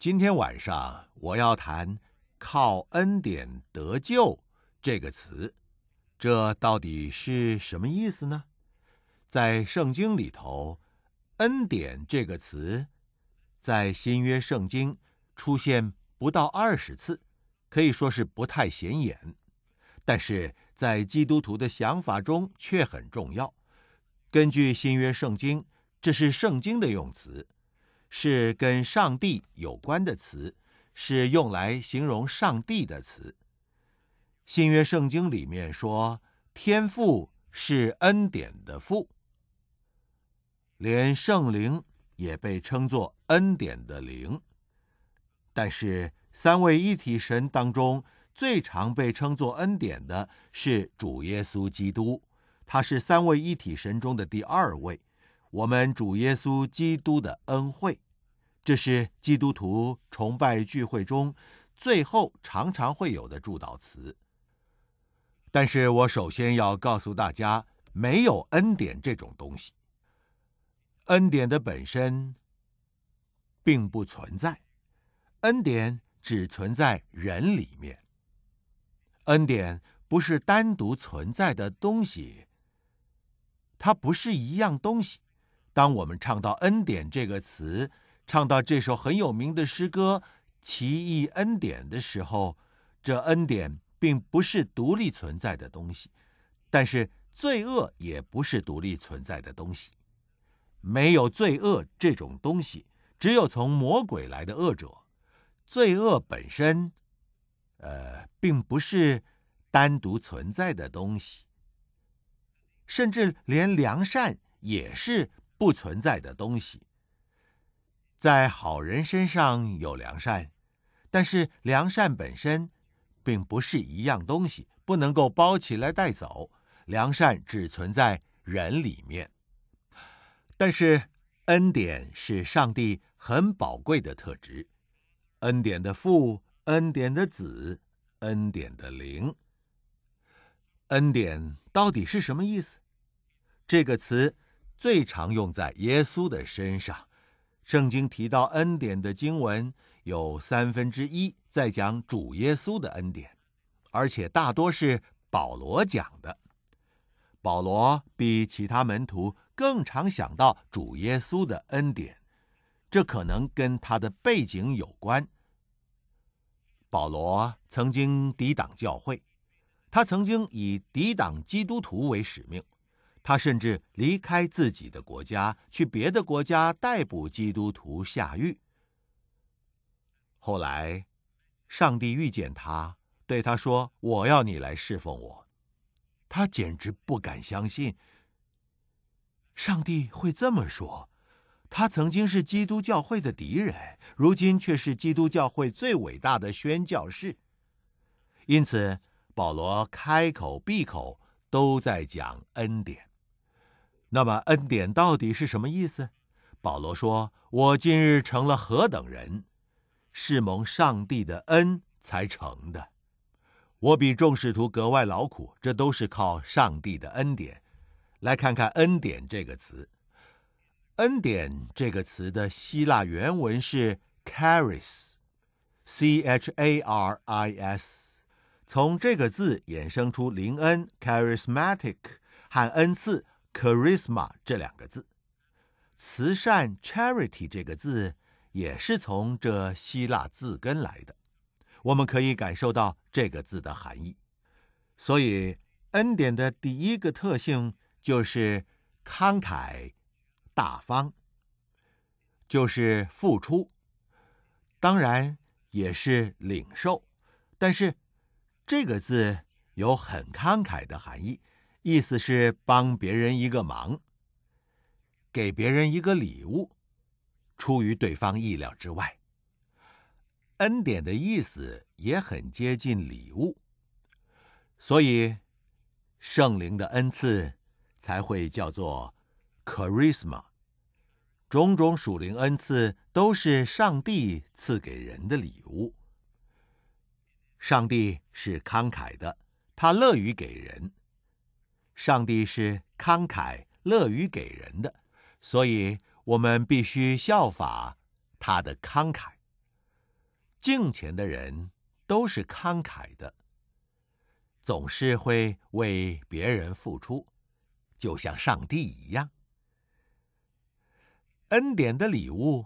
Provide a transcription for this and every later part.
今天晚上我要谈“靠恩典得救”这个词，这到底是什么意思呢？在圣经里头，“恩典”这个词在新约圣经出现不到二十次，可以说是不太显眼，但是在基督徒的想法中却很重要。根据新约圣经，这是圣经的用词。是跟上帝有关的词，是用来形容上帝的词。新约圣经里面说，天父是恩典的父，连圣灵也被称作恩典的灵。但是，三位一体神当中最常被称作恩典的是主耶稣基督，他是三位一体神中的第二位。我们主耶稣基督的恩惠，这是基督徒崇拜聚会中最后常常会有的祝祷词。但是我首先要告诉大家，没有恩典这种东西。恩典的本身并不存在，恩典只存在人里面。恩典不是单独存在的东西，它不是一样东西。当我们唱到“恩典”这个词，唱到这首很有名的诗歌《奇异恩典》的时候，这恩典并不是独立存在的东西，但是罪恶也不是独立存在的东西。没有罪恶这种东西，只有从魔鬼来的恶者。罪恶本身，呃，并不是单独存在的东西，甚至连良善也是。不存在的东西，在好人身上有良善，但是良善本身，并不是一样东西，不能够包起来带走。良善只存在人里面。但是恩典是上帝很宝贵的特质，恩典的父、恩典的子、恩典的灵。恩典到底是什么意思？这个词。最常用在耶稣的身上，圣经提到恩典的经文有三分之一在讲主耶稣的恩典，而且大多是保罗讲的。保罗比其他门徒更常想到主耶稣的恩典，这可能跟他的背景有关。保罗曾经抵挡教会，他曾经以抵挡基督徒为使命。他甚至离开自己的国家，去别的国家逮捕基督徒下狱。后来，上帝遇见他，对他说：“我要你来侍奉我。”他简直不敢相信，上帝会这么说。他曾经是基督教会的敌人，如今却是基督教会最伟大的宣教士。因此，保罗开口闭口都在讲恩典。那么恩典到底是什么意思？保罗说：“我今日成了何等人，是蒙上帝的恩才成的。我比众使徒格外劳苦，这都是靠上帝的恩典。”来看看“恩典”这个词，“恩典”这个词的希腊原文是 charis，c h a r i s，从这个字衍生出灵恩 （charismatic） 和恩赐。Charisma 这两个字，慈善 charity 这个字也是从这希腊字根来的。我们可以感受到这个字的含义。所以恩典的第一个特性就是慷慨大方，就是付出，当然也是领受。但是这个字有很慷慨的含义。意思是帮别人一个忙，给别人一个礼物，出于对方意料之外。恩典的意思也很接近礼物，所以圣灵的恩赐才会叫做 charisma。种种属灵恩赐都是上帝赐给人的礼物。上帝是慷慨的，他乐于给人。上帝是慷慨、乐于给人的，所以我们必须效法他的慷慨。敬虔的人都是慷慨的，总是会为别人付出，就像上帝一样。恩典的礼物，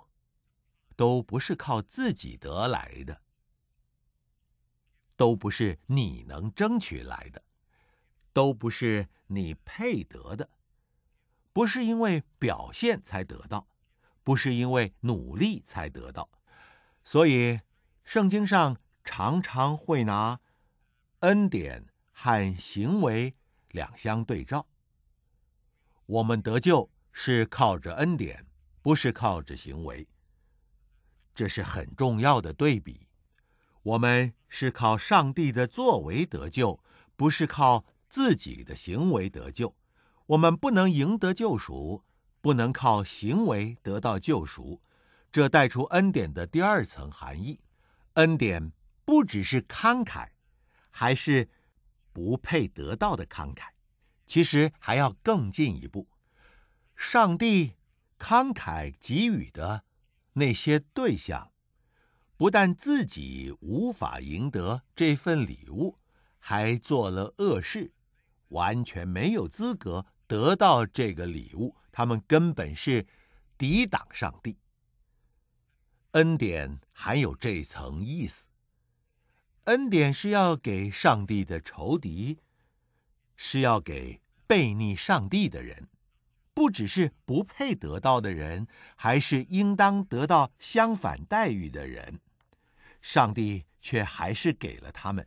都不是靠自己得来的，都不是你能争取来的。都不是你配得的，不是因为表现才得到，不是因为努力才得到，所以圣经上常常会拿恩典和行为两相对照。我们得救是靠着恩典，不是靠着行为。这是很重要的对比。我们是靠上帝的作为得救，不是靠。自己的行为得救，我们不能赢得救赎，不能靠行为得到救赎，这带出恩典的第二层含义：恩典不只是慷慨，还是不配得到的慷慨。其实还要更进一步，上帝慷慨给予的那些对象，不但自己无法赢得这份礼物，还做了恶事。完全没有资格得到这个礼物，他们根本是抵挡上帝。恩典还有这层意思：恩典是要给上帝的仇敌，是要给悖逆上帝的人，不只是不配得到的人，还是应当得到相反待遇的人。上帝却还是给了他们，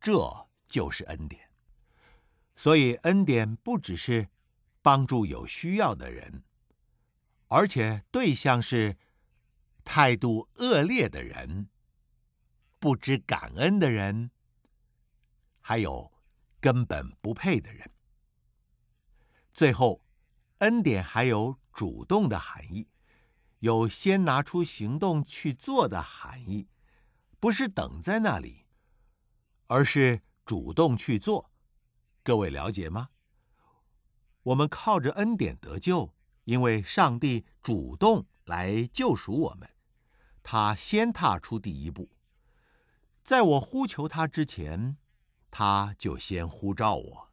这就是恩典。所以，恩典不只是帮助有需要的人，而且对象是态度恶劣的人、不知感恩的人，还有根本不配的人。最后，恩典还有主动的含义，有先拿出行动去做的含义，不是等在那里，而是主动去做。各位了解吗？我们靠着恩典得救，因为上帝主动来救赎我们，他先踏出第一步，在我呼求他之前，他就先呼召我；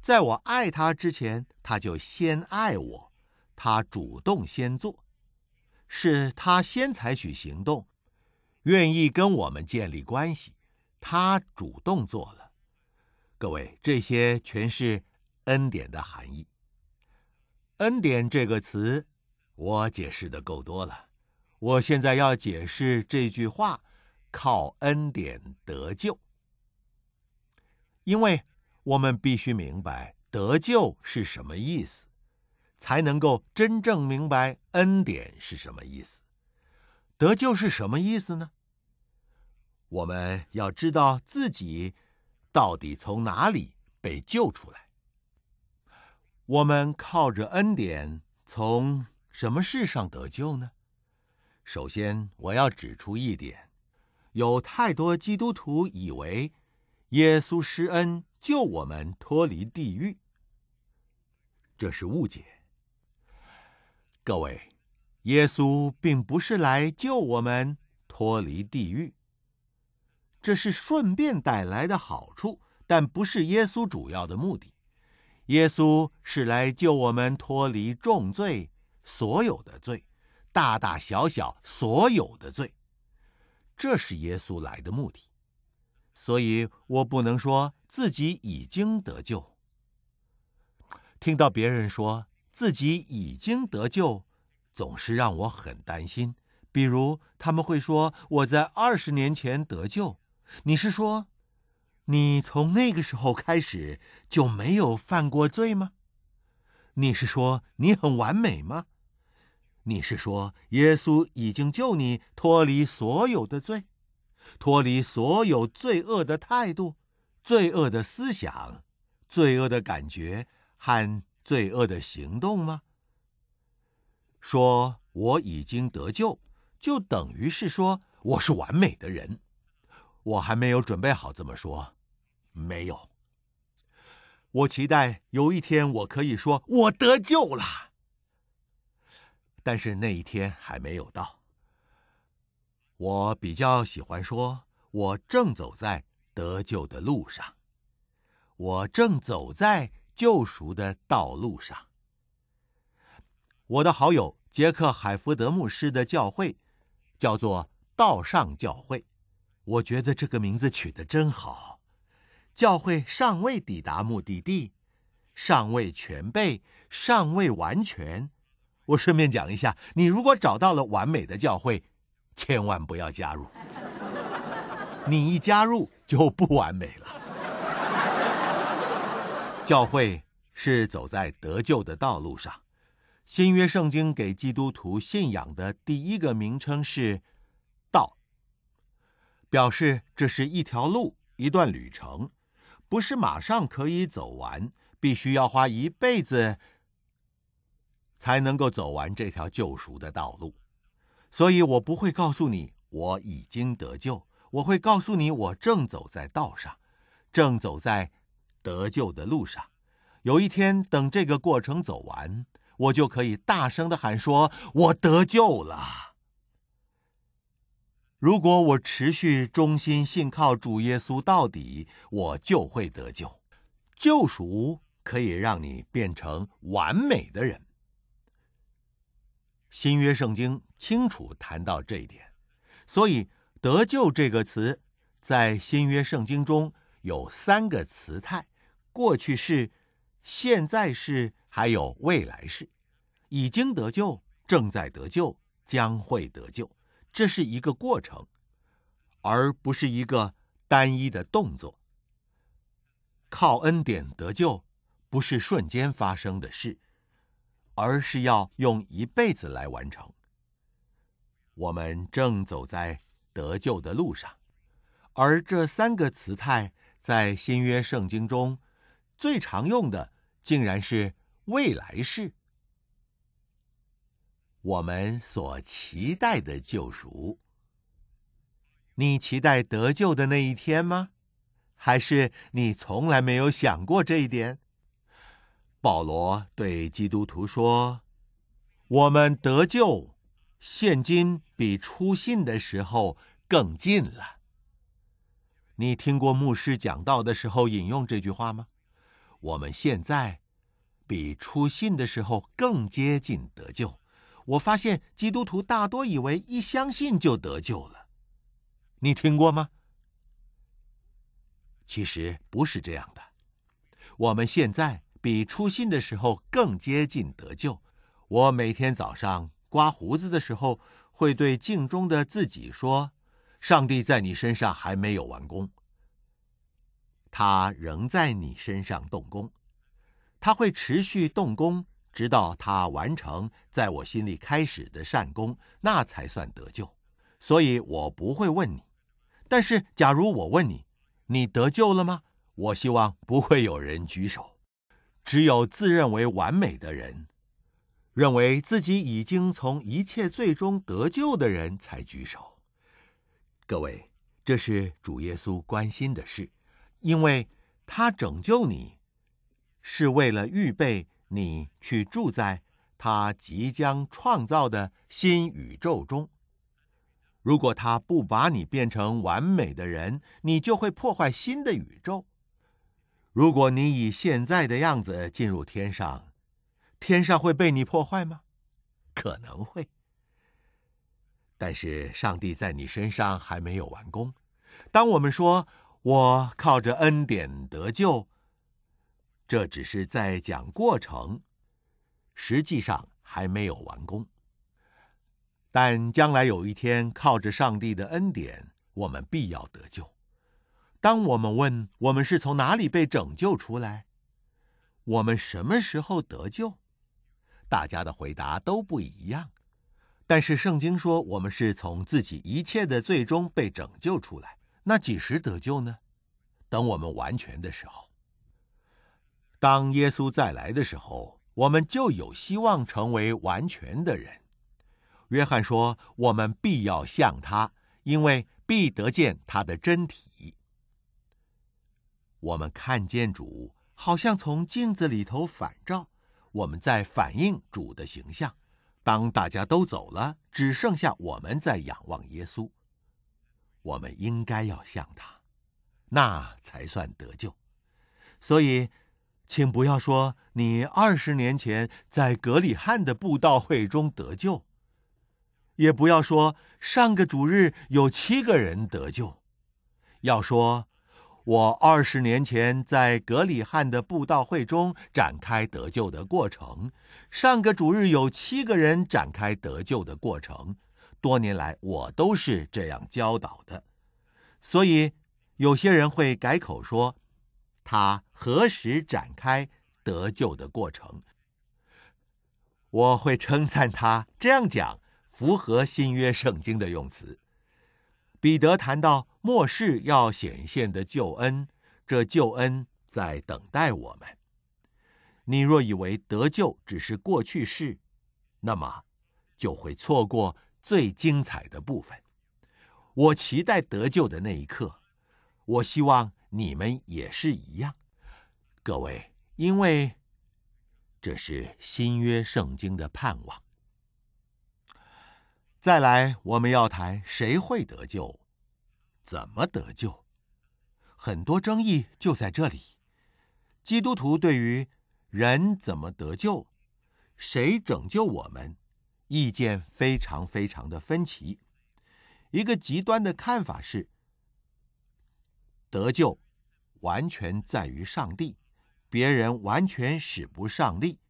在我爱他之前，他就先爱我。他主动先做，是他先采取行动，愿意跟我们建立关系，他主动做了。各位，这些全是恩典的含义。恩典这个词，我解释的够多了。我现在要解释这句话：靠恩典得救。因为我们必须明白得救是什么意思，才能够真正明白恩典是什么意思。得救是什么意思呢？我们要知道自己。到底从哪里被救出来？我们靠着恩典从什么事上得救呢？首先，我要指出一点：有太多基督徒以为耶稣施恩救我们脱离地狱，这是误解。各位，耶稣并不是来救我们脱离地狱。这是顺便带来的好处，但不是耶稣主要的目的。耶稣是来救我们脱离重罪、所有的罪、大大小小所有的罪。这是耶稣来的目的。所以我不能说自己已经得救。听到别人说自己已经得救，总是让我很担心。比如他们会说：“我在二十年前得救。”你是说，你从那个时候开始就没有犯过罪吗？你是说你很完美吗？你是说耶稣已经救你脱离所有的罪，脱离所有罪恶的态度、罪恶的思想、罪恶的感觉和罪恶的行动吗？说我已经得救，就等于是说我是完美的人。我还没有准备好这么说，没有。我期待有一天我可以说我得救了，但是那一天还没有到。我比较喜欢说，我正走在得救的路上，我正走在救赎的道路上。我的好友杰克·海福德牧师的教会叫做“道上教会”。我觉得这个名字取得真好，教会尚未抵达目的地，尚未全备，尚未完全。我顺便讲一下，你如果找到了完美的教会，千万不要加入。你一加入就不完美了。教会是走在得救的道路上。新约圣经给基督徒信仰的第一个名称是。表示这是一条路，一段旅程，不是马上可以走完，必须要花一辈子才能够走完这条救赎的道路。所以我不会告诉你我已经得救，我会告诉你我正走在道上，正走在得救的路上。有一天，等这个过程走完，我就可以大声的喊说：“我得救了。”如果我持续忠心信靠主耶稣到底，我就会得救。救赎可以让你变成完美的人。新约圣经清楚谈到这一点，所以“得救”这个词在新约圣经中有三个词态：过去式、现在式，还有未来式。已经得救、正在得救、将会得救。这是一个过程，而不是一个单一的动作。靠恩典得救，不是瞬间发生的事，而是要用一辈子来完成。我们正走在得救的路上，而这三个词态在新约圣经中，最常用的竟然是未来式。我们所期待的救赎。你期待得救的那一天吗？还是你从来没有想过这一点？保罗对基督徒说：“我们得救，现今比初信的时候更近了。”你听过牧师讲道的时候引用这句话吗？我们现在比初信的时候更接近得救。我发现基督徒大多以为一相信就得救了，你听过吗？其实不是这样的。我们现在比初信的时候更接近得救。我每天早上刮胡子的时候，会对镜中的自己说：“上帝在你身上还没有完工，他仍在你身上动工，他会持续动工。”直到他完成在我心里开始的善功，那才算得救。所以我不会问你。但是，假如我问你，你得救了吗？我希望不会有人举手。只有自认为完美的人，认为自己已经从一切最终得救的人才举手。各位，这是主耶稣关心的事，因为他拯救你，是为了预备。你去住在他即将创造的新宇宙中。如果他不把你变成完美的人，你就会破坏新的宇宙。如果你以现在的样子进入天上，天上会被你破坏吗？可能会。但是上帝在你身上还没有完工。当我们说“我靠着恩典得救”，这只是在讲过程，实际上还没有完工。但将来有一天，靠着上帝的恩典，我们必要得救。当我们问我们是从哪里被拯救出来，我们什么时候得救，大家的回答都不一样。但是圣经说我们是从自己一切的最终被拯救出来。那几时得救呢？等我们完全的时候。当耶稣再来的时候，我们就有希望成为完全的人。约翰说：“我们必要像他，因为必得见他的真体。”我们看见主，好像从镜子里头反照，我们在反映主的形象。当大家都走了，只剩下我们在仰望耶稣。我们应该要像他，那才算得救。所以。请不要说你二十年前在格里汉的布道会中得救，也不要说上个主日有七个人得救。要说，我二十年前在格里汉的布道会中展开得救的过程，上个主日有七个人展开得救的过程。多年来我都是这样教导的，所以有些人会改口说。他何时展开得救的过程？我会称赞他这样讲符合新约圣经的用词。彼得谈到末世要显现的救恩，这救恩在等待我们。你若以为得救只是过去式，那么就会错过最精彩的部分。我期待得救的那一刻，我希望。你们也是一样，各位，因为这是新约圣经的盼望。再来，我们要谈谁会得救，怎么得救，很多争议就在这里。基督徒对于人怎么得救、谁拯救我们，意见非常非常的分歧。一个极端的看法是得救。完全在于上帝，别人完全使不上力。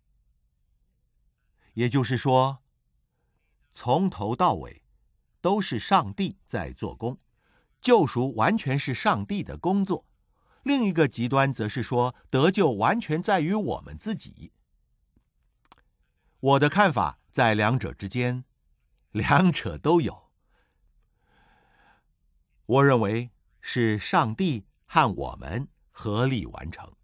也就是说，从头到尾都是上帝在做工，救赎完全是上帝的工作。另一个极端则是说，得救完全在于我们自己。我的看法在两者之间，两者都有。我认为是上帝。看，我们合力完成。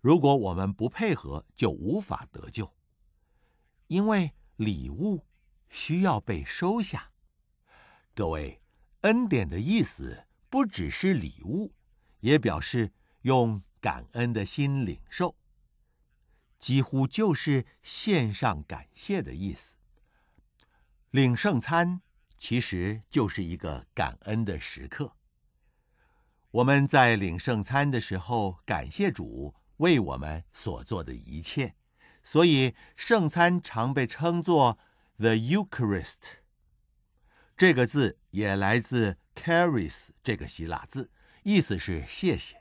如果我们不配合，就无法得救。因为礼物需要被收下。各位，恩典的意思不只是礼物，也表示用感恩的心领受，几乎就是献上感谢的意思。领圣餐其实就是一个感恩的时刻。我们在领圣餐的时候，感谢主为我们所做的一切，所以圣餐常被称作 “the Eucharist”。这个字也来自 “charis” 这个希腊字，意思是“谢谢”。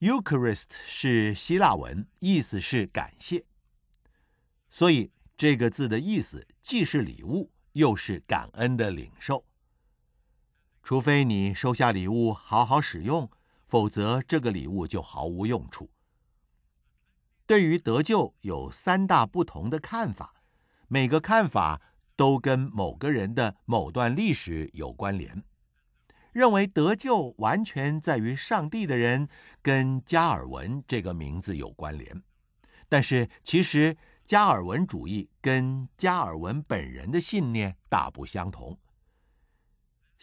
Eucharist 是希腊文，意思是“感谢”，所以这个字的意思既是礼物，又是感恩的领受。除非你收下礼物，好好使用，否则这个礼物就毫无用处。对于得救有三大不同的看法，每个看法都跟某个人的某段历史有关联。认为得救完全在于上帝的人，跟加尔文这个名字有关联，但是其实加尔文主义跟加尔文本人的信念大不相同。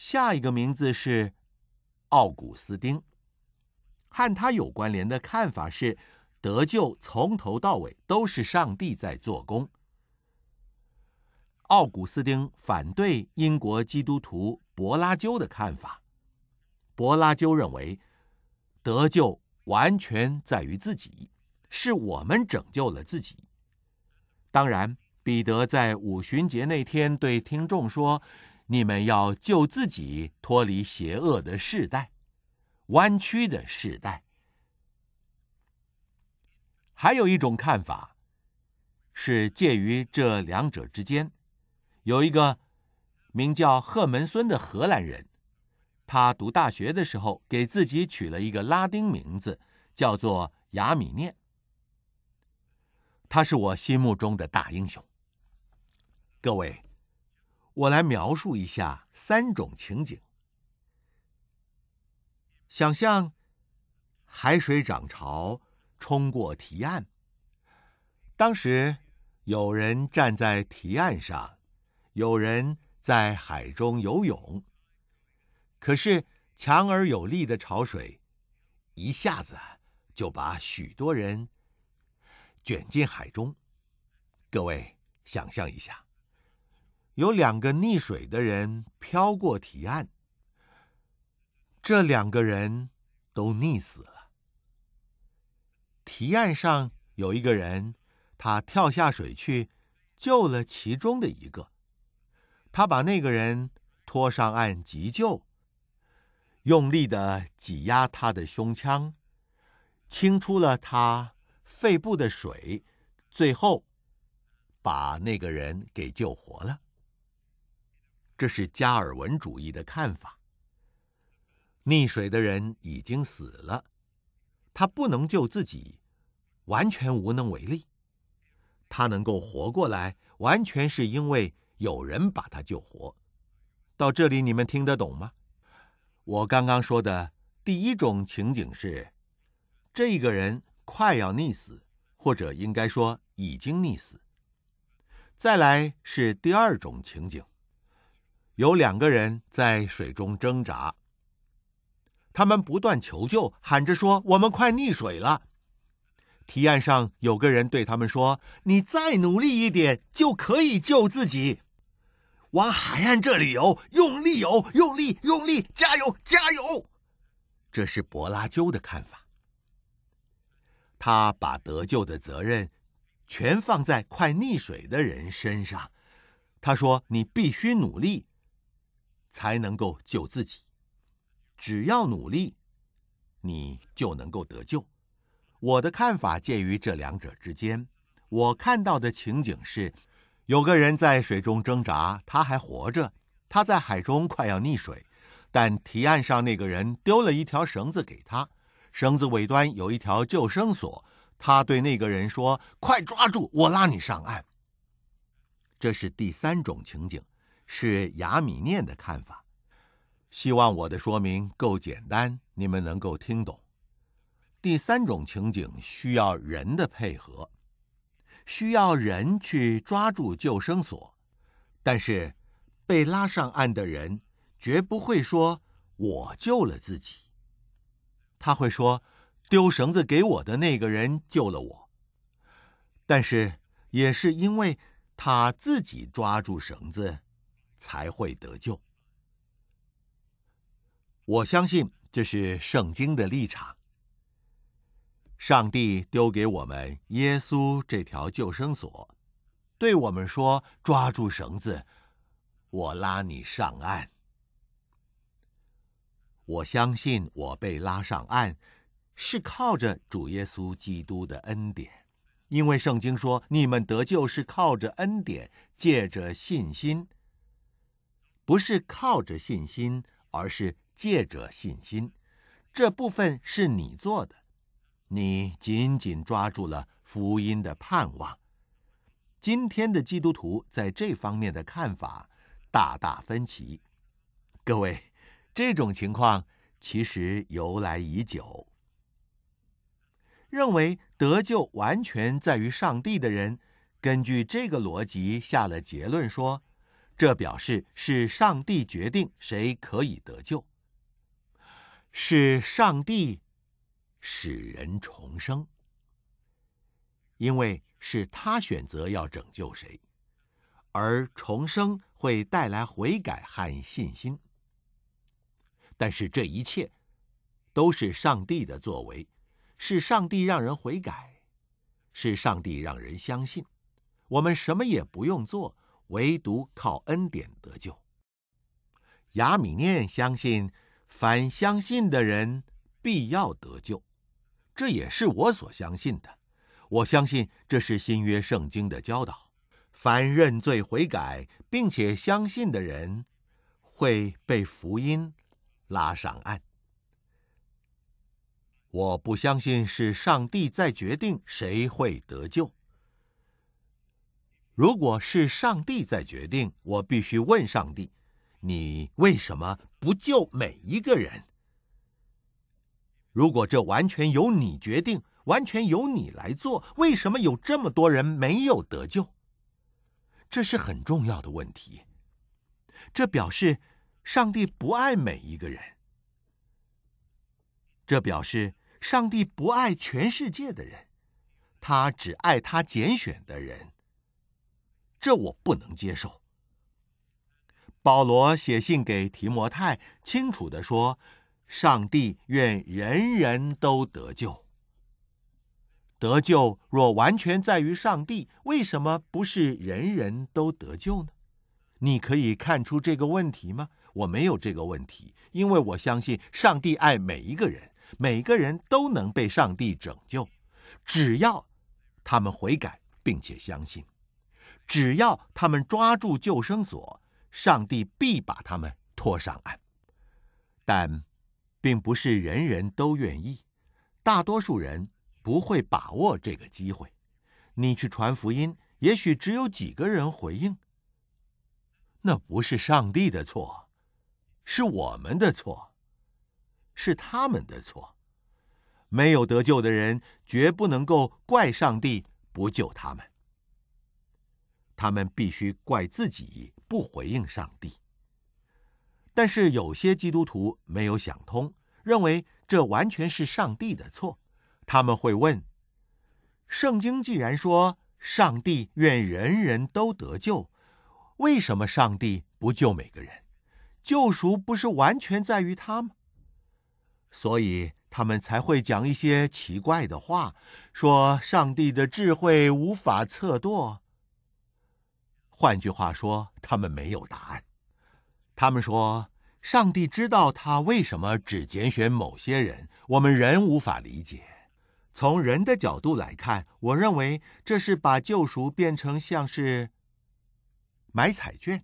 下一个名字是奥古斯丁，和他有关联的看法是：得救从头到尾都是上帝在做工。奥古斯丁反对英国基督徒柏拉修的看法。柏拉修认为，得救完全在于自己，是我们拯救了自己。当然，彼得在五旬节那天对听众说。你们要救自己脱离邪恶的世代，弯曲的世代。还有一种看法，是介于这两者之间，有一个名叫赫门孙的荷兰人，他读大学的时候给自己取了一个拉丁名字，叫做雅米涅。他是我心目中的大英雄，各位。我来描述一下三种情景：想象海水涨潮冲过堤岸，当时有人站在堤岸上，有人在海中游泳。可是强而有力的潮水一下子就把许多人卷进海中。各位，想象一下。有两个溺水的人飘过堤岸，这两个人都溺死了。堤岸上有一个人，他跳下水去救了其中的一个，他把那个人拖上岸急救，用力的挤压他的胸腔，清出了他肺部的水，最后把那个人给救活了。这是加尔文主义的看法。溺水的人已经死了，他不能救自己，完全无能为力。他能够活过来，完全是因为有人把他救活。到这里，你们听得懂吗？我刚刚说的第一种情景是，这个人快要溺死，或者应该说已经溺死。再来是第二种情景。有两个人在水中挣扎，他们不断求救，喊着说：“我们快溺水了！”堤岸上有个人对他们说：“你再努力一点，就可以救自己。往海岸这里游，用力游，用力，用力，加油，加油！”这是柏拉鸠的看法。他把得救的责任全放在快溺水的人身上。他说：“你必须努力。”才能够救自己，只要努力，你就能够得救。我的看法介于这两者之间。我看到的情景是，有个人在水中挣扎，他还活着，他在海中快要溺水，但提岸上那个人丢了一条绳子给他，绳子尾端有一条救生索。他对那个人说：“快抓住，我拉你上岸。”这是第三种情景。是雅米念的看法。希望我的说明够简单，你们能够听懂。第三种情景需要人的配合，需要人去抓住救生索。但是，被拉上岸的人绝不会说“我救了自己”，他会说：“丢绳子给我的那个人救了我。”但是，也是因为他自己抓住绳子。才会得救。我相信这是圣经的立场。上帝丢给我们耶稣这条救生索，对我们说：“抓住绳子，我拉你上岸。”我相信我被拉上岸，是靠着主耶稣基督的恩典，因为圣经说：“你们得救是靠着恩典，借着信心。”不是靠着信心，而是借着信心。这部分是你做的，你紧紧抓住了福音的盼望。今天的基督徒在这方面的看法大大分歧。各位，这种情况其实由来已久。认为得救完全在于上帝的人，根据这个逻辑下了结论说。这表示是上帝决定谁可以得救，是上帝使人重生，因为是他选择要拯救谁，而重生会带来悔改和信心。但是这一切都是上帝的作为，是上帝让人悔改，是上帝让人相信，我们什么也不用做。唯独靠恩典得救。亚米念相信，凡相信的人必要得救，这也是我所相信的。我相信这是新约圣经的教导：凡认罪悔改并且相信的人，会被福音拉上岸。我不相信是上帝在决定谁会得救。如果是上帝在决定，我必须问上帝：你为什么不救每一个人？如果这完全由你决定，完全由你来做，为什么有这么多人没有得救？这是很重要的问题。这表示上帝不爱每一个人，这表示上帝不爱全世界的人，他只爱他拣选的人。这我不能接受。保罗写信给提摩太，清楚地说：“上帝愿人人都得救。得救若完全在于上帝，为什么不是人人都得救呢？”你可以看出这个问题吗？我没有这个问题，因为我相信上帝爱每一个人，每个人都能被上帝拯救，只要他们悔改并且相信。只要他们抓住救生索，上帝必把他们拖上岸。但，并不是人人都愿意，大多数人不会把握这个机会。你去传福音，也许只有几个人回应。那不是上帝的错，是我们的错，是他们的错。没有得救的人，绝不能够怪上帝不救他们。他们必须怪自己不回应上帝，但是有些基督徒没有想通，认为这完全是上帝的错。他们会问：圣经既然说上帝愿人人都得救，为什么上帝不救每个人？救赎不是完全在于他吗？所以他们才会讲一些奇怪的话，说上帝的智慧无法测度。换句话说，他们没有答案。他们说，上帝知道他为什么只拣选某些人，我们人无法理解。从人的角度来看，我认为这是把救赎变成像是买彩券。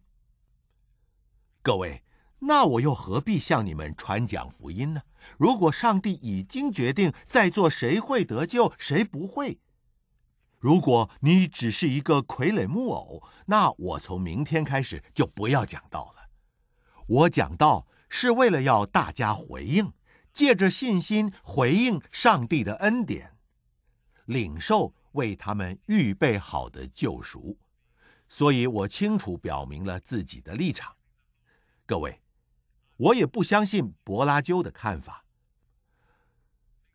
各位，那我又何必向你们传讲福音呢？如果上帝已经决定，在座谁会得救，谁不会？如果你只是一个傀儡木偶，那我从明天开始就不要讲道了。我讲道是为了要大家回应，借着信心回应上帝的恩典，领受为他们预备好的救赎。所以我清楚表明了自己的立场。各位，我也不相信柏拉鸠的看法。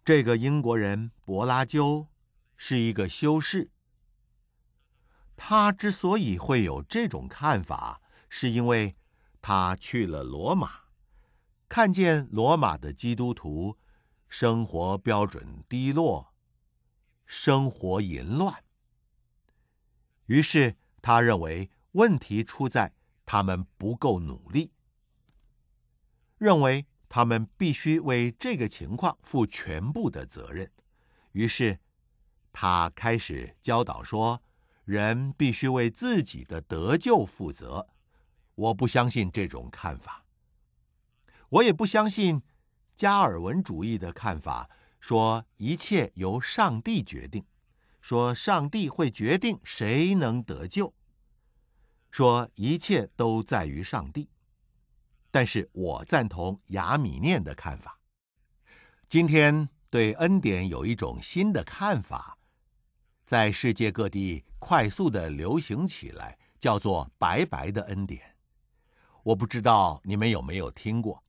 这个英国人柏拉鸠是一个修士。他之所以会有这种看法，是因为他去了罗马，看见罗马的基督徒生活标准低落，生活淫乱，于是他认为问题出在他们不够努力，认为他们必须为这个情况负全部的责任，于是。他开始教导说，人必须为自己的得救负责。我不相信这种看法。我也不相信加尔文主义的看法，说一切由上帝决定，说上帝会决定谁能得救，说一切都在于上帝。但是我赞同雅米念的看法。今天对恩典有一种新的看法。在世界各地快速的流行起来，叫做“白白的恩典”。我不知道你们有没有听过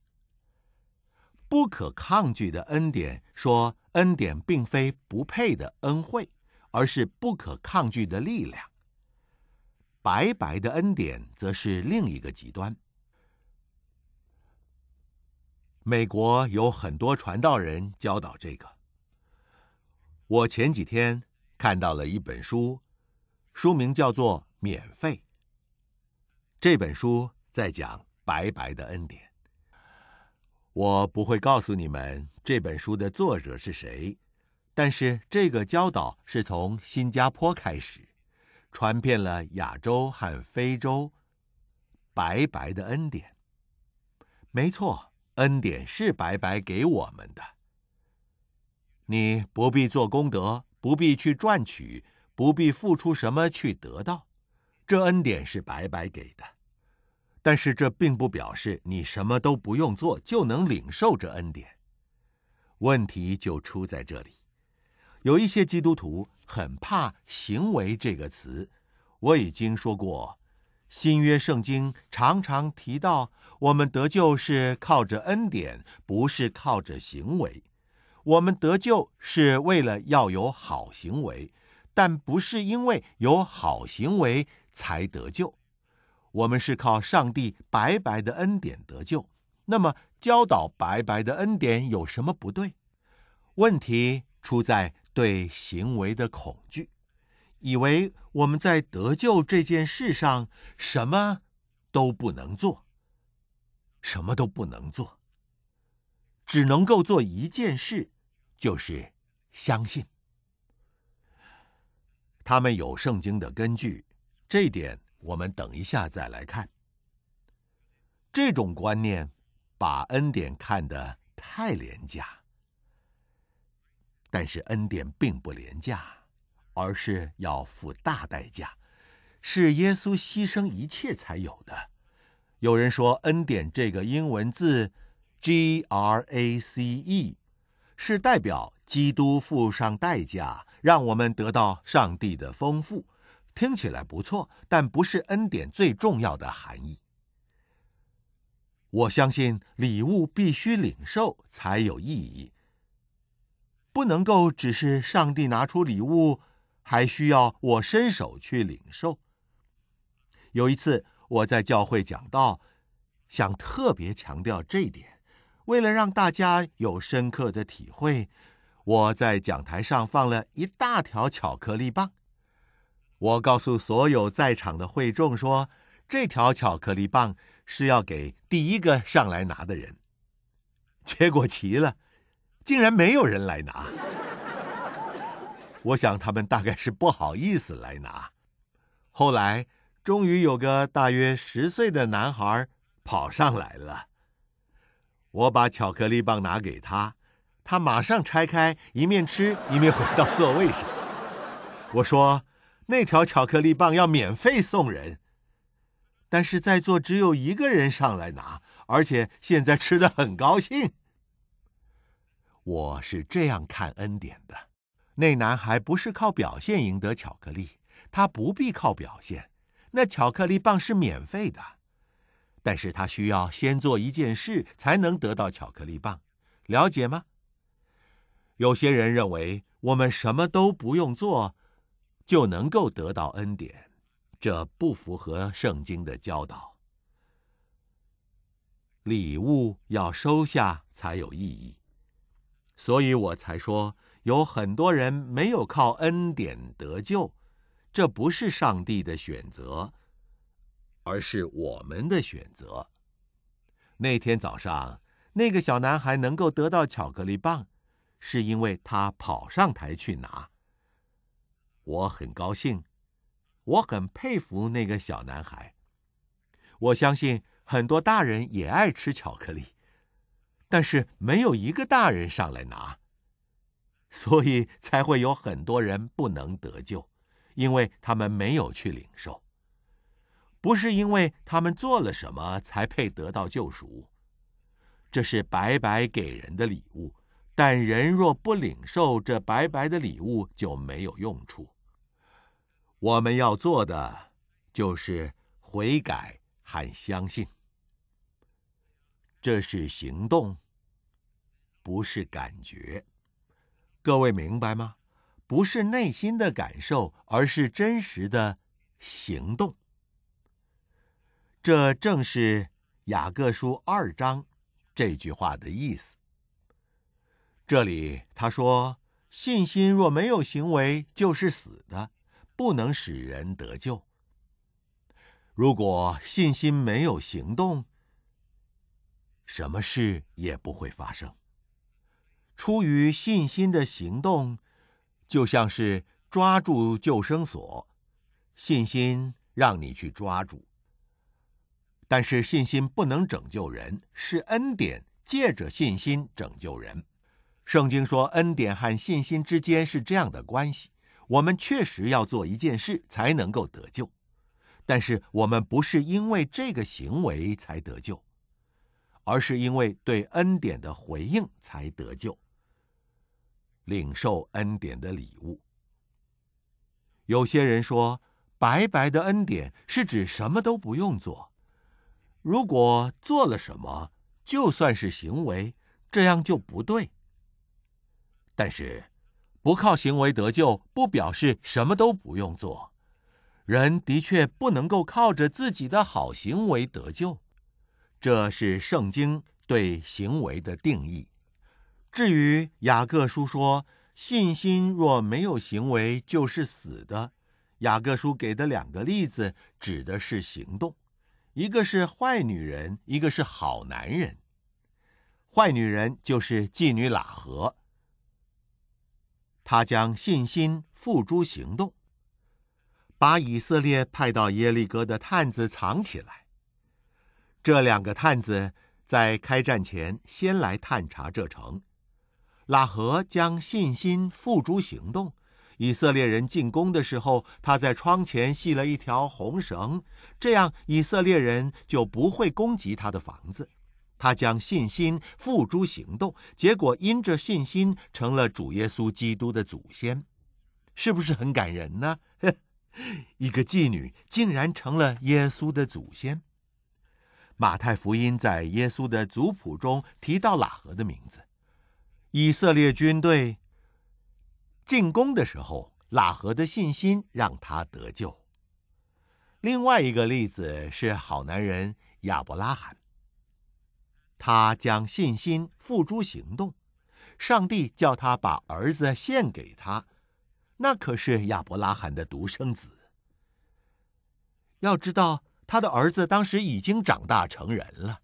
“不可抗拒的恩典”，说恩典并非不配的恩惠，而是不可抗拒的力量。白白的恩典则是另一个极端。美国有很多传道人教导这个。我前几天。看到了一本书，书名叫做《免费》。这本书在讲白白的恩典。我不会告诉你们这本书的作者是谁，但是这个教导是从新加坡开始，传遍了亚洲和非洲。白白的恩典，没错，恩典是白白给我们的，你不必做功德。不必去赚取，不必付出什么去得到，这恩典是白白给的。但是这并不表示你什么都不用做就能领受这恩典。问题就出在这里，有一些基督徒很怕“行为”这个词。我已经说过，新约圣经常常提到我们得救是靠着恩典，不是靠着行为。我们得救是为了要有好行为，但不是因为有好行为才得救。我们是靠上帝白白的恩典得救。那么教导白白的恩典有什么不对？问题出在对行为的恐惧，以为我们在得救这件事上什么都不能做，什么都不能做，只能够做一件事。就是相信，他们有圣经的根据，这点我们等一下再来看。这种观念把恩典看得太廉价，但是恩典并不廉价，而是要付大代价，是耶稣牺牲一切才有的。有人说，恩典这个英文字，G R A C E。是代表基督付上代价，让我们得到上帝的丰富，听起来不错，但不是恩典最重要的含义。我相信礼物必须领受才有意义，不能够只是上帝拿出礼物，还需要我伸手去领受。有一次我在教会讲道，想特别强调这点。为了让大家有深刻的体会，我在讲台上放了一大条巧克力棒。我告诉所有在场的会众说：“这条巧克力棒是要给第一个上来拿的人。”结果齐了，竟然没有人来拿。我想他们大概是不好意思来拿。后来终于有个大约十岁的男孩跑上来了。我把巧克力棒拿给他，他马上拆开，一面吃一面回到座位上。我说：“那条巧克力棒要免费送人，但是在座只有一个人上来拿，而且现在吃的很高兴。”我是这样看恩典的：那男孩不是靠表现赢得巧克力，他不必靠表现，那巧克力棒是免费的。但是他需要先做一件事，才能得到巧克力棒，了解吗？有些人认为我们什么都不用做，就能够得到恩典，这不符合圣经的教导。礼物要收下才有意义，所以我才说，有很多人没有靠恩典得救，这不是上帝的选择。而是我们的选择。那天早上，那个小男孩能够得到巧克力棒，是因为他跑上台去拿。我很高兴，我很佩服那个小男孩。我相信很多大人也爱吃巧克力，但是没有一个大人上来拿，所以才会有很多人不能得救，因为他们没有去领受。不是因为他们做了什么才配得到救赎，这是白白给人的礼物。但人若不领受这白白的礼物，就没有用处。我们要做的就是悔改和相信，这是行动，不是感觉。各位明白吗？不是内心的感受，而是真实的行动。这正是雅各书二章这句话的意思。这里他说：“信心若没有行为，就是死的，不能使人得救。如果信心没有行动，什么事也不会发生。出于信心的行动，就像是抓住救生索，信心让你去抓住。”但是信心不能拯救人，是恩典借着信心拯救人。圣经说恩典和信心之间是这样的关系：我们确实要做一件事才能够得救，但是我们不是因为这个行为才得救，而是因为对恩典的回应才得救。领受恩典的礼物。有些人说白白的恩典是指什么都不用做。如果做了什么，就算是行为，这样就不对。但是，不靠行为得救，不表示什么都不用做。人的确不能够靠着自己的好行为得救，这是圣经对行为的定义。至于雅各书说“信心若没有行为就是死的”，雅各书给的两个例子指的是行动。一个是坏女人，一个是好男人。坏女人就是妓女喇合。她将信心付诸行动，把以色列派到耶利哥的探子藏起来。这两个探子在开战前先来探查这城。喇合将信心付诸行动。以色列人进攻的时候，他在窗前系了一条红绳，这样以色列人就不会攻击他的房子。他将信心付诸行动，结果因着信心成了主耶稣基督的祖先，是不是很感人呢？一个妓女竟然成了耶稣的祖先。马太福音在耶稣的族谱中提到喇合的名字，以色列军队。进攻的时候，拉合的信心让他得救。另外一个例子是好男人亚伯拉罕，他将信心付诸行动。上帝叫他把儿子献给他，那可是亚伯拉罕的独生子。要知道，他的儿子当时已经长大成人了。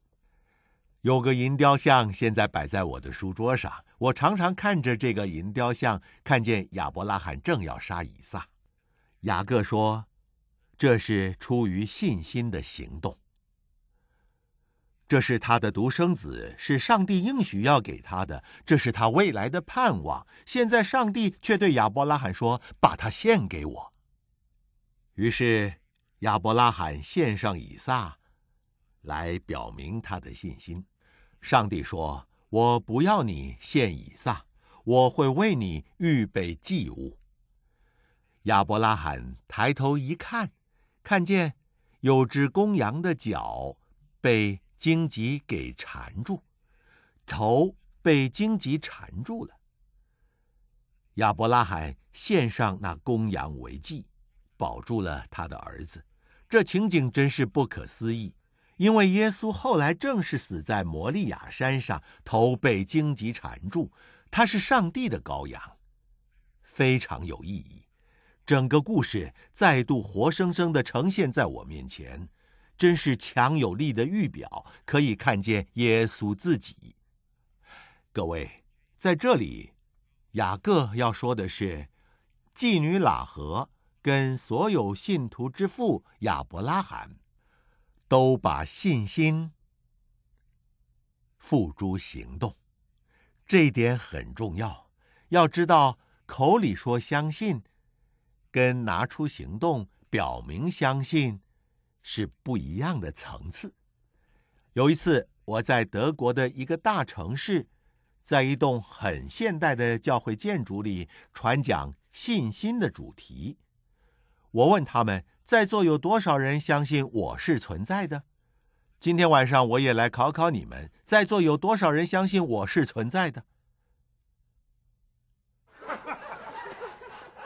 有个银雕像，现在摆在我的书桌上。我常常看着这个银雕像，看见亚伯拉罕正要杀以撒。雅各说：“这是出于信心的行动。这是他的独生子，是上帝应许要给他的，这是他未来的盼望。现在上帝却对亚伯拉罕说：‘把他献给我。’于是亚伯拉罕献上以撒，来表明他的信心。”上帝说：“我不要你献以撒，我会为你预备祭物。”亚伯拉罕抬头一看，看见有只公羊的脚被荆棘给缠住，头被荆棘缠住了。亚伯拉罕献上那公羊为祭，保住了他的儿子。这情景真是不可思议。因为耶稣后来正是死在摩利亚山上，头被荆棘缠住。他是上帝的羔羊，非常有意义。整个故事再度活生生地呈现在我面前，真是强有力的预表，可以看见耶稣自己。各位，在这里，雅各要说的是，妓女拉合跟所有信徒之父亚伯拉罕。都把信心付诸行动，这一点很重要。要知道，口里说相信，跟拿出行动表明相信是不一样的层次。有一次，我在德国的一个大城市，在一栋很现代的教会建筑里传讲信心的主题，我问他们。在座有多少人相信我是存在的？今天晚上我也来考考你们，在座有多少人相信我是存在的？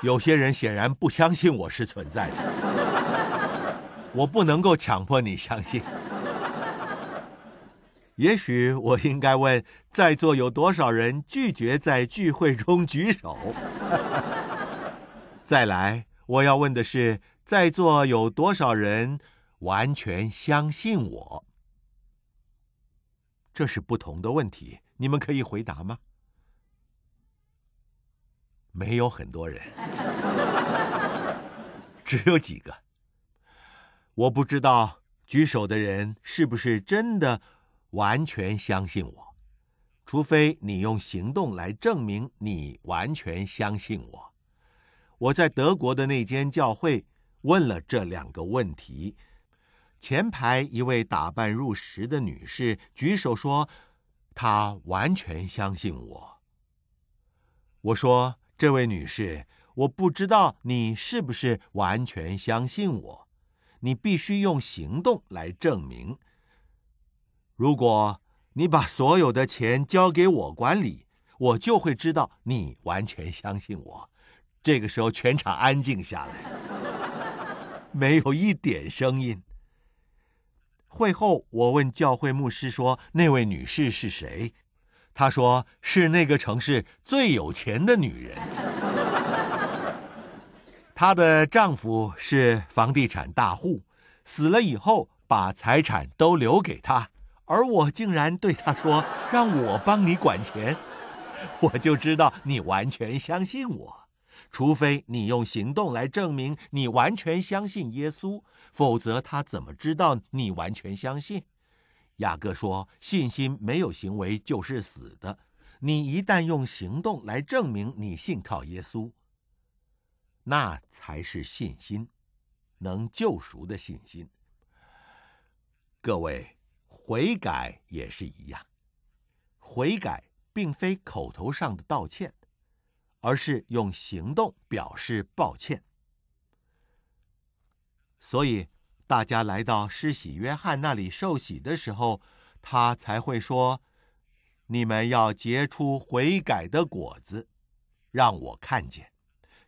有些人显然不相信我是存在的。我不能够强迫你相信。也许我应该问，在座有多少人拒绝在聚会中举手？再来，我要问的是。在座有多少人完全相信我？这是不同的问题，你们可以回答吗？没有很多人，只有几个。我不知道举手的人是不是真的完全相信我，除非你用行动来证明你完全相信我。我在德国的那间教会。问了这两个问题，前排一位打扮入时的女士举手说：“她完全相信我。”我说：“这位女士，我不知道你是不是完全相信我，你必须用行动来证明。如果你把所有的钱交给我管理，我就会知道你完全相信我。”这个时候，全场安静下来。没有一点声音。会后，我问教会牧师说：“那位女士是谁？”他说：“是那个城市最有钱的女人，她的丈夫是房地产大户，死了以后把财产都留给她，而我竟然对她说让我帮你管钱，我就知道你完全相信我。”除非你用行动来证明你完全相信耶稣，否则他怎么知道你完全相信？雅各说：“信心没有行为就是死的。”你一旦用行动来证明你信靠耶稣，那才是信心，能救赎的信心。各位，悔改也是一样，悔改并非口头上的道歉。而是用行动表示抱歉。所以，大家来到施洗约翰那里受洗的时候，他才会说：“你们要结出悔改的果子，让我看见。”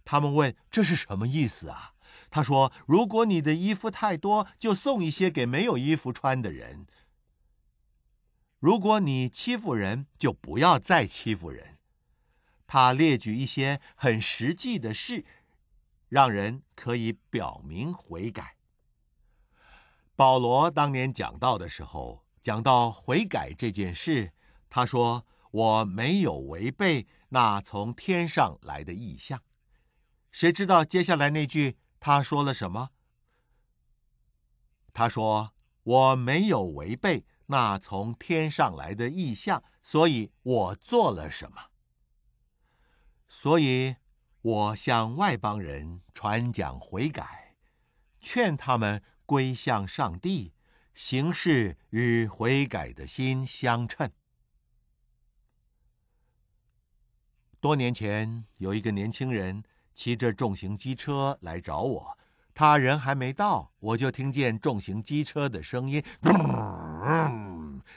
他们问：“这是什么意思啊？”他说：“如果你的衣服太多，就送一些给没有衣服穿的人；如果你欺负人，就不要再欺负人。”他列举一些很实际的事，让人可以表明悔改。保罗当年讲到的时候，讲到悔改这件事，他说：“我没有违背那从天上来的意象。”谁知道接下来那句他说了什么？他说：“我没有违背那从天上来的意象，所以我做了什么？”所以，我向外邦人传讲悔改，劝他们归向上帝，行事与悔改的心相称。多年前，有一个年轻人骑着重型机车来找我，他人还没到，我就听见重型机车的声音。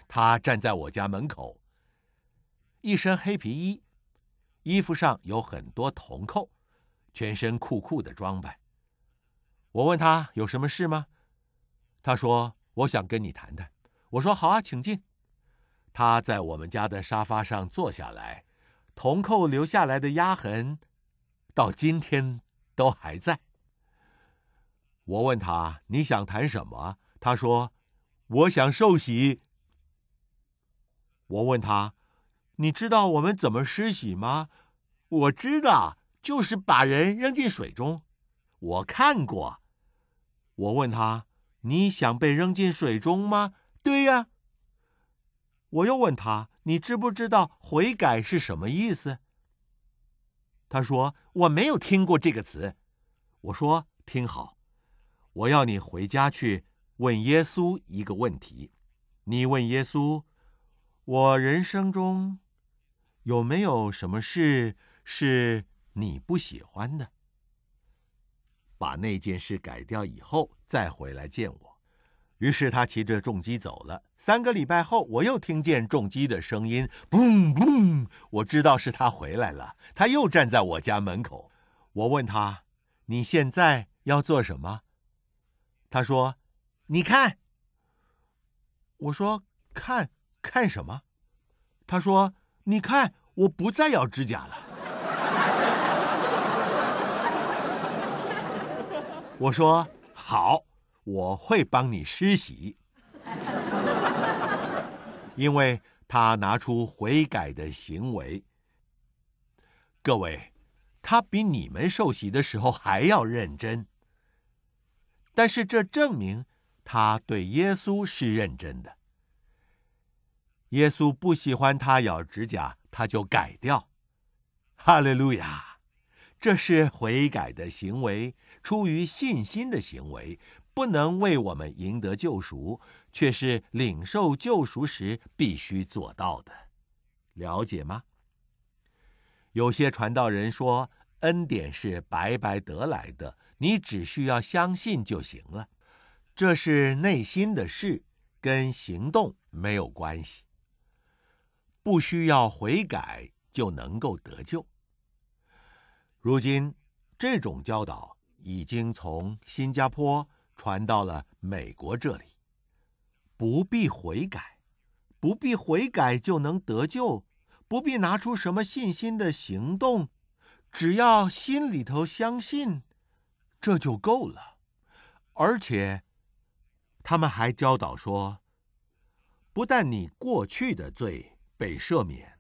他站在我家门口，一身黑皮衣。衣服上有很多铜扣，全身酷酷的装扮。我问他有什么事吗？他说：“我想跟你谈谈。”我说：“好啊，请进。”他在我们家的沙发上坐下来，铜扣留下来的压痕，到今天都还在。我问他：“你想谈什么？”他说：“我想受洗。”我问他。你知道我们怎么施洗吗？我知道，就是把人扔进水中。我看过。我问他：“你想被扔进水中吗？”“对呀。”我又问他：“你知不知道悔改是什么意思？”他说：“我没有听过这个词。”我说：“听好，我要你回家去问耶稣一个问题。你问耶稣：我人生中……”有没有什么事是你不喜欢的？把那件事改掉以后再回来见我。于是他骑着重机走了。三个礼拜后，我又听见重机的声音，嘣嘣。我知道是他回来了。他又站在我家门口。我问他：“你现在要做什么？”他说：“你看。”我说：“看看什么？”他说。你看，我不再咬指甲了。我说好，我会帮你施洗，因为他拿出悔改的行为。各位，他比你们受洗的时候还要认真。但是这证明他对耶稣是认真的。耶稣不喜欢他咬指甲，他就改掉。哈利路亚，这是悔改的行为，出于信心的行为，不能为我们赢得救赎，却是领受救赎时必须做到的。了解吗？有些传道人说，恩典是白白得来的，你只需要相信就行了，这是内心的事，跟行动没有关系。不需要悔改就能够得救。如今，这种教导已经从新加坡传到了美国这里。不必悔改，不必悔改就能得救，不必拿出什么信心的行动，只要心里头相信，这就够了。而且，他们还教导说，不但你过去的罪，被赦免，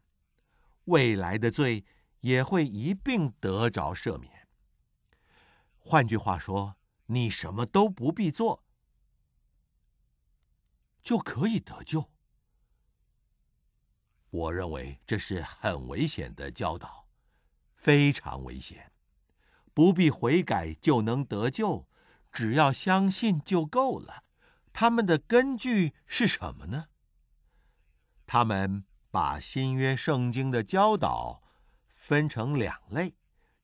未来的罪也会一并得着赦免。换句话说，你什么都不必做，就可以得救。我认为这是很危险的教导，非常危险。不必悔改就能得救，只要相信就够了。他们的根据是什么呢？他们。把新约圣经的教导分成两类，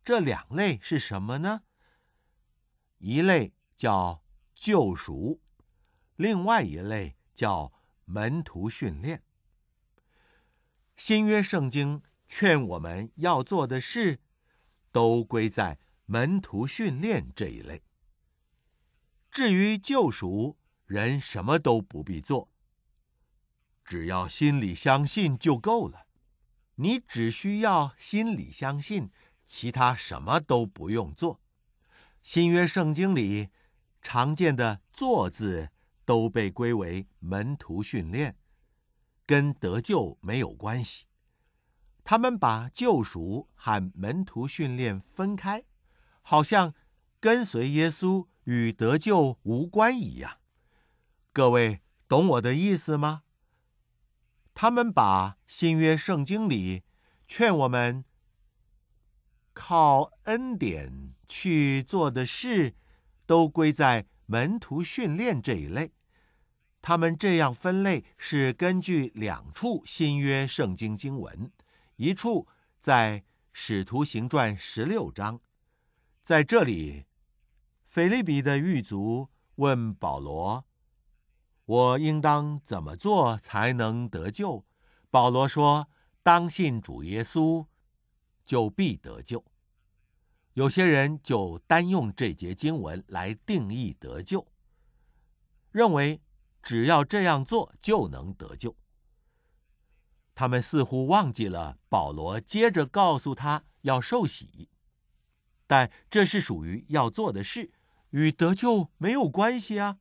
这两类是什么呢？一类叫救赎，另外一类叫门徒训练。新约圣经劝我们要做的事，都归在门徒训练这一类。至于救赎，人什么都不必做。只要心里相信就够了，你只需要心里相信，其他什么都不用做。新约圣经里常见的“做”字都被归为门徒训练，跟得救没有关系。他们把救赎和门徒训练分开，好像跟随耶稣与得救无关一样。各位，懂我的意思吗？他们把新约圣经里劝我们靠恩典去做的事，都归在门徒训练这一类。他们这样分类是根据两处新约圣经经文，一处在《使徒行传》十六章，在这里，腓利比的狱卒问保罗。我应当怎么做才能得救？保罗说：“当信主耶稣，就必得救。”有些人就单用这节经文来定义得救，认为只要这样做就能得救。他们似乎忘记了保罗接着告诉他要受洗，但这是属于要做的事，与得救没有关系啊。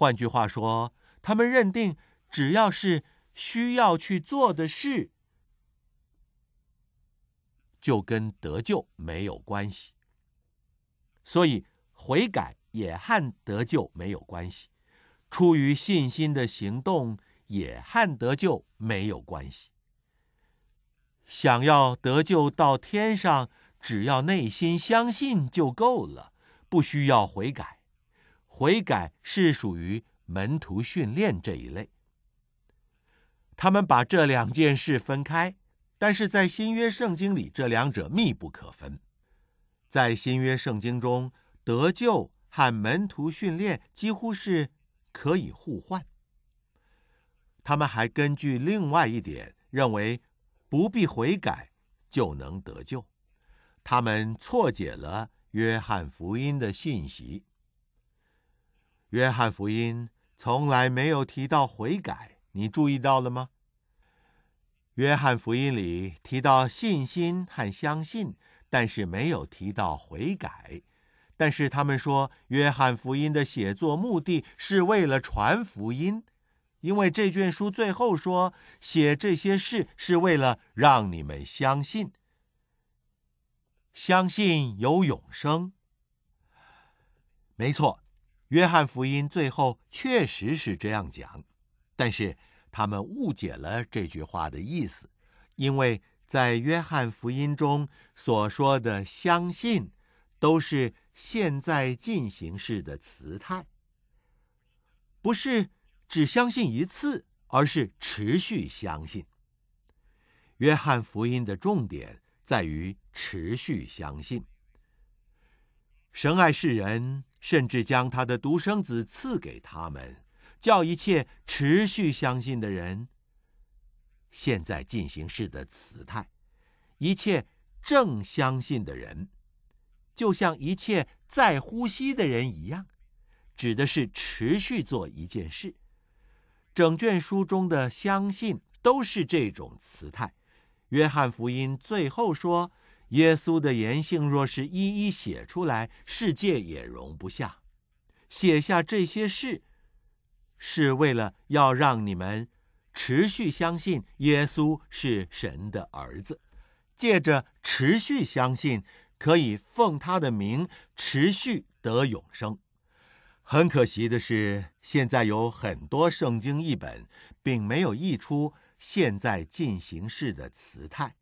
换句话说，他们认定，只要是需要去做的事，就跟得救没有关系。所以，悔改也和得救没有关系，出于信心的行动也和得救没有关系。想要得救到天上，只要内心相信就够了，不需要悔改。悔改是属于门徒训练这一类。他们把这两件事分开，但是在新约圣经里，这两者密不可分。在新约圣经中，得救和门徒训练几乎是可以互换。他们还根据另外一点认为，不必悔改就能得救。他们错解了约翰福音的信息。约翰福音从来没有提到悔改，你注意到了吗？约翰福音里提到信心和相信，但是没有提到悔改。但是他们说，约翰福音的写作目的是为了传福音，因为这卷书最后说，写这些事是为了让你们相信，相信有永生。没错。约翰福音最后确实是这样讲，但是他们误解了这句话的意思，因为在约翰福音中所说的“相信”，都是现在进行式的词态，不是只相信一次，而是持续相信。约翰福音的重点在于持续相信，神爱世人。甚至将他的独生子赐给他们，叫一切持续相信的人。现在进行式的词态，一切正相信的人，就像一切在呼吸的人一样，指的是持续做一件事。整卷书中的相信都是这种词态。约翰福音最后说。耶稣的言性若是一一写出来，世界也容不下。写下这些事，是为了要让你们持续相信耶稣是神的儿子，借着持续相信，可以奉他的名持续得永生。很可惜的是，现在有很多圣经译本并没有译出现在进行式的词态。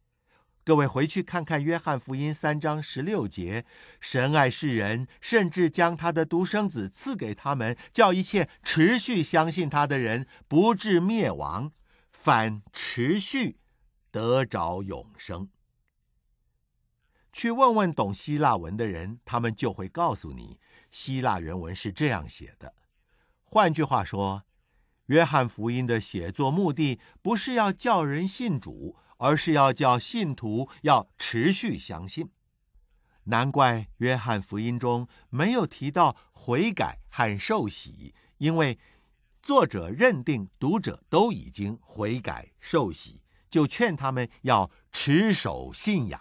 各位回去看看《约翰福音》三章十六节：“神爱世人，甚至将他的独生子赐给他们，叫一切持续相信他的人不至灭亡，反持续得着永生。”去问问懂希腊文的人，他们就会告诉你，希腊原文是这样写的。换句话说，《约翰福音》的写作目的不是要叫人信主。而是要叫信徒要持续相信。难怪约翰福音中没有提到悔改、和受洗，因为作者认定读者都已经悔改受洗，就劝他们要持守信仰。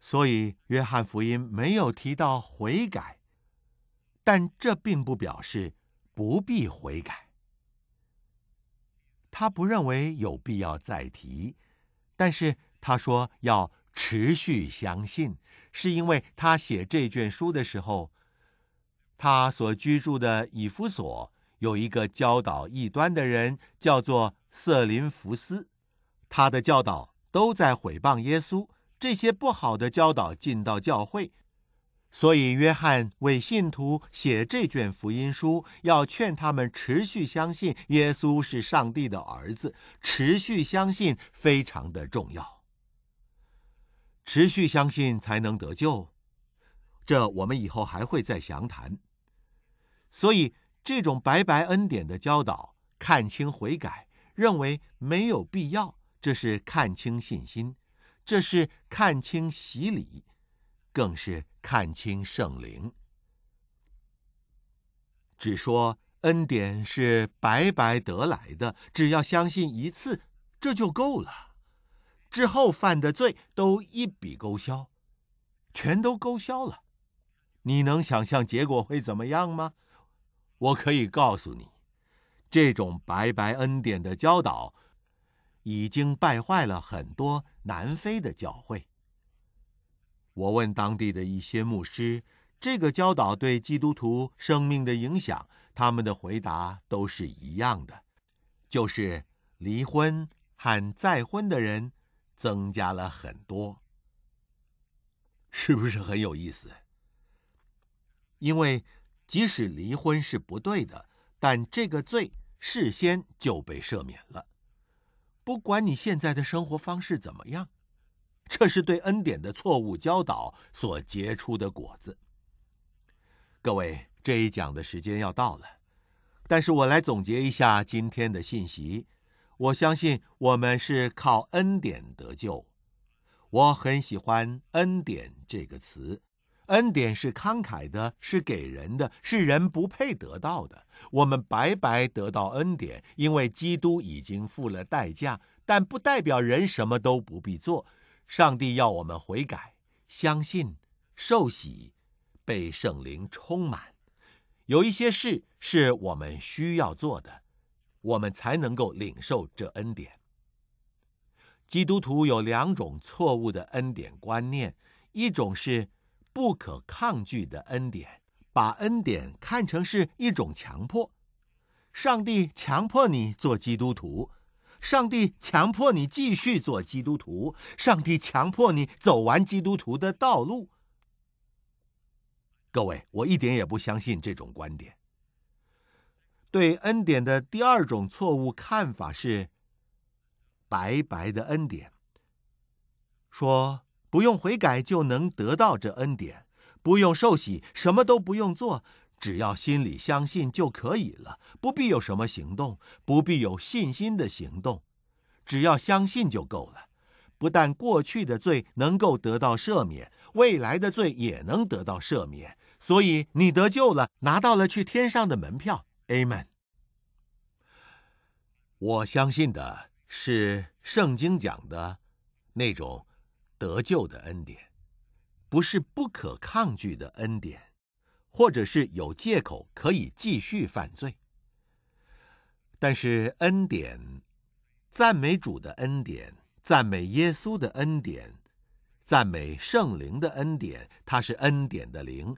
所以约翰福音没有提到悔改，但这并不表示不必悔改。他不认为有必要再提，但是他说要持续相信，是因为他写这卷书的时候，他所居住的以弗所有一个教导异端的人，叫做瑟林福斯，他的教导都在毁谤耶稣，这些不好的教导进到教会。所以，约翰为信徒写这卷福音书，要劝他们持续相信耶稣是上帝的儿子。持续相信非常的重要，持续相信才能得救。这我们以后还会再详谈。所以，这种白白恩典的教导，看清悔改，认为没有必要，这是看清信心，这是看清洗礼，更是。看清圣灵，只说恩典是白白得来的，只要相信一次，这就够了。之后犯的罪都一笔勾销，全都勾销了。你能想象结果会怎么样吗？我可以告诉你，这种白白恩典的教导，已经败坏了很多南非的教会。我问当地的一些牧师，这个教导对基督徒生命的影响，他们的回答都是一样的，就是离婚和再婚的人增加了很多。是不是很有意思？因为即使离婚是不对的，但这个罪事先就被赦免了，不管你现在的生活方式怎么样。这是对恩典的错误教导所结出的果子。各位，这一讲的时间要到了，但是我来总结一下今天的信息。我相信我们是靠恩典得救。我很喜欢“恩典”这个词，恩典是慷慨的，是给人的，是人不配得到的。我们白白得到恩典，因为基督已经付了代价，但不代表人什么都不必做。上帝要我们悔改、相信、受喜、被圣灵充满。有一些事是我们需要做的，我们才能够领受这恩典。基督徒有两种错误的恩典观念：一种是不可抗拒的恩典，把恩典看成是一种强迫，上帝强迫你做基督徒。上帝强迫你继续做基督徒，上帝强迫你走完基督徒的道路。各位，我一点也不相信这种观点。对恩典的第二种错误看法是：白白的恩典。说不用悔改就能得到这恩典，不用受洗，什么都不用做。只要心里相信就可以了，不必有什么行动，不必有信心的行动，只要相信就够了。不但过去的罪能够得到赦免，未来的罪也能得到赦免，所以你得救了，拿到了去天上的门票。Amen。我相信的是圣经讲的那种得救的恩典，不是不可抗拒的恩典。或者是有借口可以继续犯罪，但是恩典、赞美主的恩典、赞美耶稣的恩典、赞美圣灵的恩典，它是恩典的灵，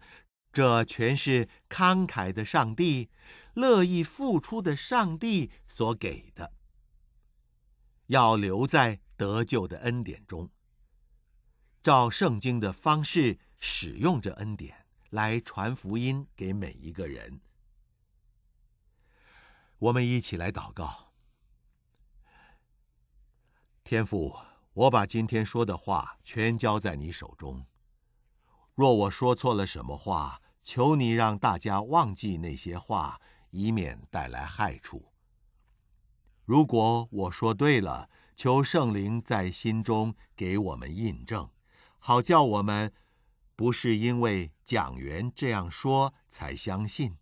这全是慷慨的上帝、乐意付出的上帝所给的。要留在得救的恩典中，照圣经的方式使用这恩典。来传福音给每一个人。我们一起来祷告。天父，我把今天说的话全交在你手中。若我说错了什么话，求你让大家忘记那些话，以免带来害处。如果我说对了，求圣灵在心中给我们印证，好叫我们。不是因为讲员这样说才相信，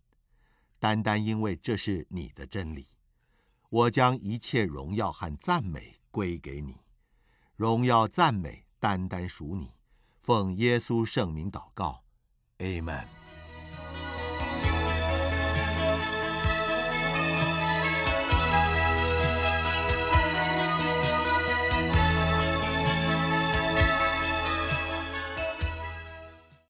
单单因为这是你的真理，我将一切荣耀和赞美归给你，荣耀赞美单单属你，奉耶稣圣名祷告，a m e n